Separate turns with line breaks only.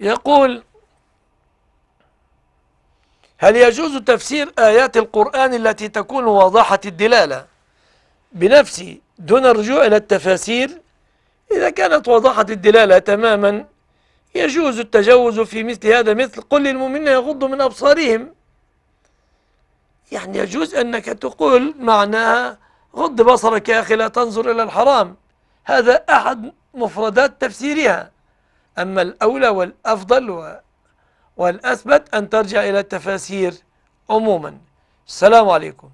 يقول هل يجوز تفسير آيات القرآن التي تكون واضحة الدلالة بنفسي دون الرجوع إلى التفاسير إذا كانت واضحة الدلالة تماما يجوز التجوز في مثل هذا مثل قل للمؤمنين يغضوا من أبصارهم يعني يجوز أنك تقول معناها غض بصرك يا أخي لا تنظر إلى الحرام هذا أحد مفردات تفسيرها أما الأولى والأفضل والأثبت أن ترجع إلى التفاسير عموما السلام عليكم